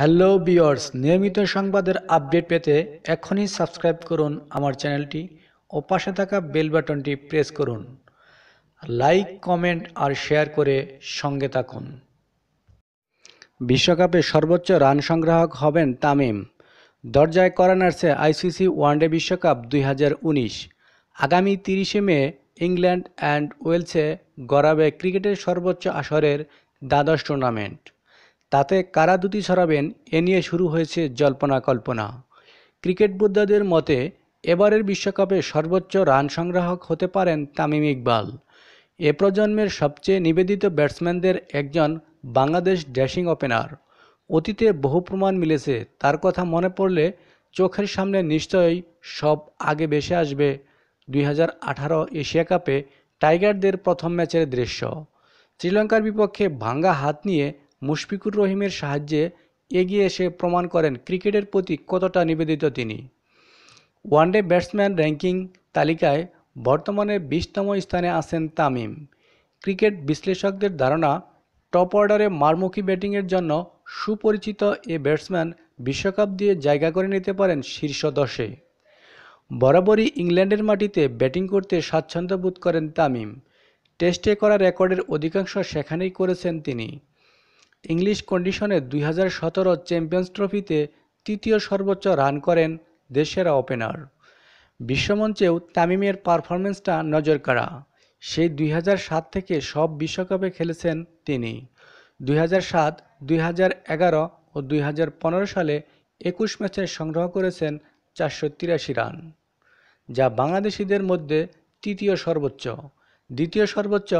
hello বিয়ার্স নিয়মিত সংবাদের update পেতে এখনই সাবস্ক্রাইব করুন আমার চ্যানেলটি ও পাশে থাকা বেল বাটনটি প্রেস করুন লাইক কমেন্ট আর শেয়ার করে সঙ্গে থাকুন বিশ্বকাপে সর্বোচ্চ রান সংগ্রাহক হবেন তামিম দরজায় করা নার্সে আইসিসি ওয়ানডে বিশ্বকাপ দুই আগামী তিরিশে মে ইংল্যান্ড অ্যান্ড ওয়েলসে গড়াবে ক্রিকেটের সর্বোচ্চ আসরের দ্বাদশ টুর্নামেন্ট তাতে কারা দুটি সরাবেন এ নিয়ে শুরু হয়েছে জল্পনা কল্পনা ক্রিকেট বোদ্ধাদের মতে এবারের বিশ্বকাপে সর্বোচ্চ রান সংগ্রাহক হতে পারেন তামিম ইকবাল এ প্রজন্মের সবচেয়ে নিবেদিত ব্যাটসম্যানদের একজন বাংলাদেশ ড্যাশিং ওপেনার অতীতে বহু প্রমাণ মিলেছে তার কথা মনে পড়লে চোখের সামনে নিশ্চয়ই সব আগে ভেসে আসবে দুই এশিয়া কাপে টাইগারদের প্রথম ম্যাচের দৃশ্য শ্রীলঙ্কার বিপক্ষে ভাঙ্গা হাত নিয়ে মুশফিকুর রহিমের সাহায্যে এগিয়ে এসে প্রমাণ করেন ক্রিকেটের প্রতি কতটা নিবেদিত তিনি ওয়ানডে ব্যাটসম্যান র্যাঙ্কিং তালিকায় বর্তমানে বিশতম স্থানে আছেন তামিম ক্রিকেট বিশ্লেষকদের ধারণা টপ অর্ডারে মারমুখী ব্যাটিংয়ের জন্য সুপরিচিত এ ব্যাটসম্যান বিশ্বকাপ দিয়ে জায়গা করে নিতে পারেন শীর্ষ দশে বরাবরই ইংল্যান্ডের মাটিতে ব্যাটিং করতে স্বাচ্ছন্দ্যবোধ করেন তামিম টেস্টে করা রেকর্ডের অধিকাংশ সেখানেই করেছেন তিনি ইংলিশ কন্ডিশনে দুই হাজার সতেরো চ্যাম্পিয়ন্স ট্রফিতে তৃতীয় সর্বোচ্চ রান করেন দেশেরা ওপেনার বিশ্বমঞ্চেও তামিমের পারফরমেন্সটা নজর কাড়া সেই দুই থেকে সব বিশ্বকাপে খেলেছেন তিনি দুই হাজার সাত দুই ও দুই সালে একুশ ম্যাচে সংগ্রহ করেছেন চারশো তিরাশি রান যা বাংলাদেশিদের মধ্যে তৃতীয় সর্বোচ্চ দ্বিতীয় সর্বোচ্চ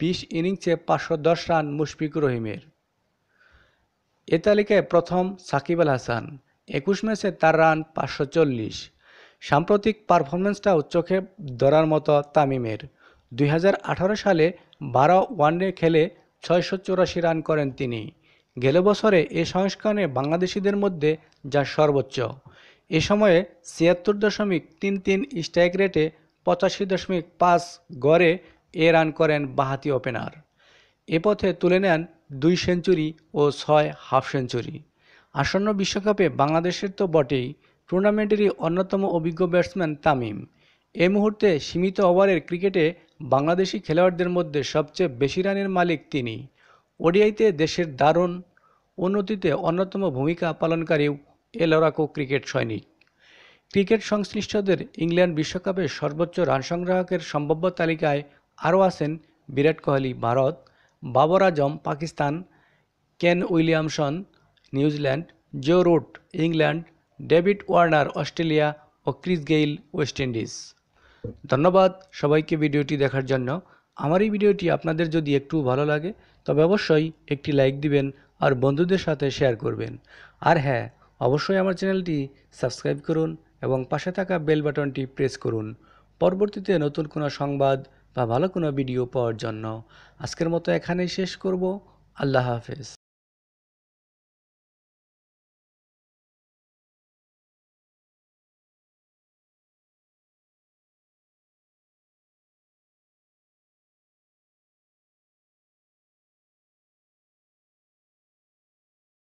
বিশ ইনিংসে পাঁচশো দশ রান মুশফিকুর রহিমের এ তালিকায় প্রথম সাকিব আল হাসান একুশ ম্যাচে তার রান পাঁচশো চল্লিশ সাম্প্রতিক পারফরমেন্সটাও চোখে ধরার মতো তামিমের দুই সালে বারো ওয়ানডে খেলে ছয়শো চুরাশি রান করেন তিনি গেল বছরে এ সংস্করণে বাংলাদেশিদের মধ্যে যা সর্বোচ্চ এ সময়ে ছিয়াত্তর দশমিক তিন তিন স্ট্রাইক রেটে পঁচাশি দশমিক পাঁচ গড়ে এ রান করেন বাহাতি ওপেনার এ পথে তুলে নেন দুই সেঞ্চুরি ও ছয় হাফ সেঞ্চুরি আসন্ন বিশ্বকাপে বাংলাদেশের তো বটেই টুর্নামেন্টেরই অন্যতম অভিজ্ঞ ব্যাটসম্যান তামিম এ মুহূর্তে সীমিত ওভারের ক্রিকেটে বাংলাদেশি খেলোয়াড়দের মধ্যে সবচেয়ে বেশি রানের মালিক তিনি ওডিআইতে দেশের দারুণ উন্নতিতে অন্যতম ভূমিকা পালনকারীও এ ক্রিকেট সৈনিক ক্রিকেট সংশ্লিষ্টদের ইংল্যান্ড বিশ্বকাপে সর্বোচ্চ রান সংগ্রাহকের সম্ভাব্য তালিকায় আরও আছেন বিরাট Kohli Bharat Babur Azam Pakistan Kane Williamson New Zealand Joe Root England David Warner Australia ও ক্রিস গেইল ওয়েস্ট ইন্ডিজ ধন্যবাদ সবাইকে ভিডিওটি দেখার জন্য আমার এই ভিডিওটি আপনাদের যদি একটু ভালো লাগে তবে অবশ্যই একটি লাইক দিবেন আর বন্ধুদের সাথে শেয়ার করবেন আর হ্যাঁ অবশ্যই আমার চ্যানেলটি সাবস্ক্রাইব করুন এবং পাশে থাকা বেল বাটনটি প্রেস করুন পরবর্তীতে নতুন কোনো সংবাদ বা ভালো কোনো ভিডিও পাওয়ার জন্য আজকের মতো এখানেই শেষ করব আল্লাহ হাফেজ